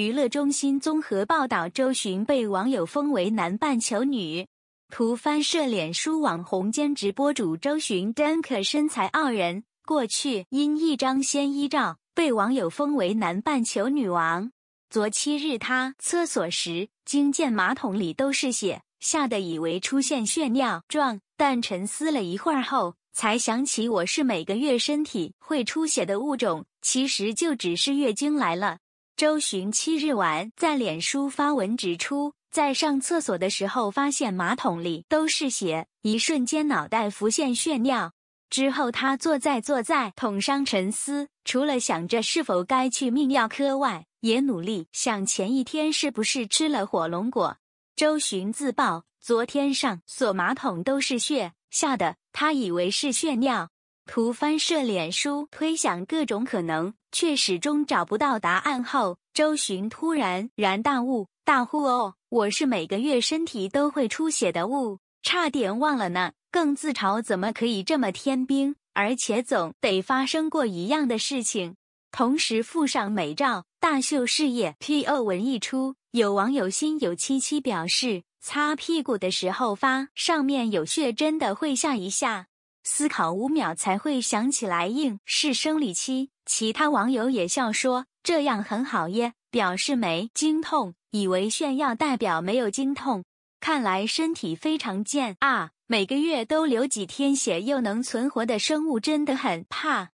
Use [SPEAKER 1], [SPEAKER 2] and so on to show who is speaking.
[SPEAKER 1] 娱乐中心综合报道：周寻被网友封为“南半球女”。图翻摄脸书网红兼直播主周 n k 可身材傲人。过去因一张仙衣照，被网友封为“南半球女王”。昨七日，他厕所时惊见马桶里都是血，吓得以为出现血尿状，但沉思了一会儿后，才想起我是每个月身体会出血的物种，其实就只是月经来了。周寻七日晚在脸书发文指出，在上厕所的时候发现马桶里都是血，一瞬间脑袋浮现血尿。之后他坐在坐在桶上沉思，除了想着是否该去泌尿科外，也努力想前一天是不是吃了火龙果。周寻自曝，昨天上锁马桶都是血，吓得他以为是血尿。图翻社脸书推想各种可能，却始终找不到答案后，周寻突然然大悟，大呼：“哦，我是每个月身体都会出血的物，差点忘了呢！”更自嘲：“怎么可以这么天兵？而且总得发生过一样的事情。”同时附上美照，大秀事业。P.O 文一出，有网友心有戚戚表示：“擦屁股的时候发，上面有血，真的会吓一吓。”思考五秒才会想起来，硬是生理期。其他网友也笑说：“这样很好耶，表示没经痛，以为炫耀代表没有经痛。看来身体非常健啊，每个月都流几天血又能存活的生物，真的很怕。”